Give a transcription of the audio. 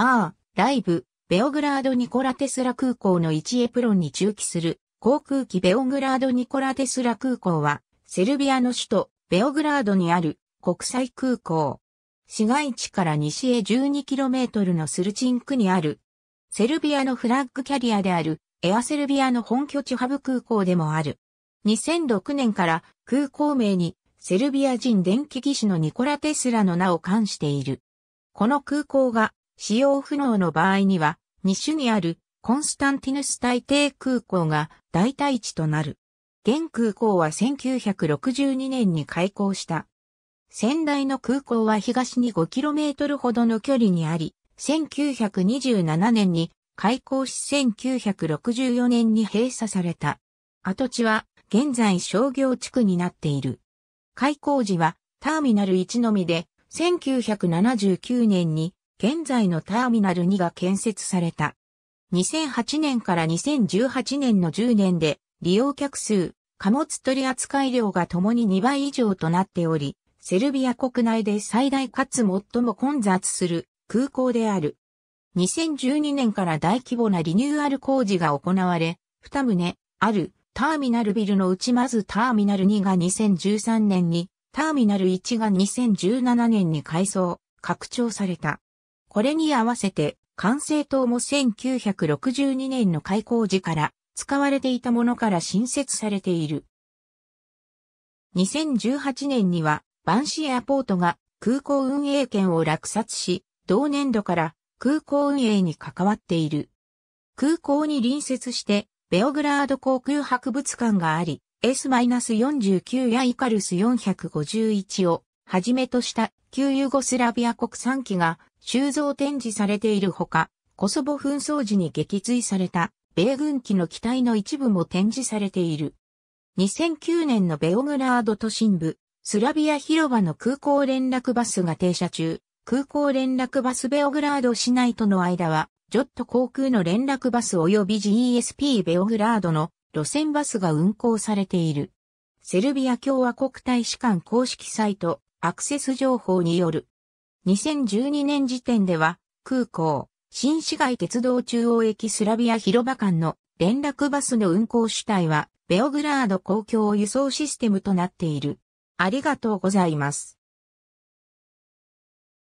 バー、ライブ、ベオグラード・ニコラテスラ空港の1エプロンに駐機する航空機ベオグラード・ニコラテスラ空港は、セルビアの首都ベオグラードにある国際空港。市街地から西へ 12km のスルチンクにある。セルビアのフラッグキャリアであるエアセルビアの本拠地ハブ空港でもある。2006年から空港名にセルビア人電気技師のニコラ・テスラの名を冠している。この空港が使用不能の場合には、2種にあるコンスタンティヌス大帝空港が代替地となる。現空港は1962年に開港した。仙台の空港は東に 5km ほどの距離にあり、1927年に開港し1964年に閉鎖された。跡地は現在商業地区になっている。開港時はターミナル1のみで1979年に現在のターミナル2が建設された。2008年から2018年の10年で利用客数、貨物取扱量が共に2倍以上となっており、セルビア国内で最大かつ最も混雑する空港である。2012年から大規模なリニューアル工事が行われ、2棟あるターミナルビルのうちまずターミナル2が2013年に、ターミナル1が2017年に改装、拡張された。これに合わせて、管制塔も1962年の開港時から使われていたものから新設されている。2018年には、バンシーアポートが空港運営権を落札し、同年度から空港運営に関わっている。空港に隣接して、ベオグラード航空博物館があり、S-49 やイカルス451をはじめとした旧ユーゴスラビア国産機が収蔵展示されているほか、コソボ紛争時に撃墜された米軍機の機体の一部も展示されている。2009年のベオグラード都心部、スラビア広場の空港連絡バスが停車中、空港連絡バスベオグラード市内との間は、ジョット航空の連絡バス及び GESP ベオグラードの路線バスが運行されている。セルビア共和国大使館公式サイトアクセス情報による2012年時点では、空港、新市街鉄道中央駅スラビア広場間の連絡バスの運行主体は、ベオグラード公共輸送システムとなっている。ありがとうございます。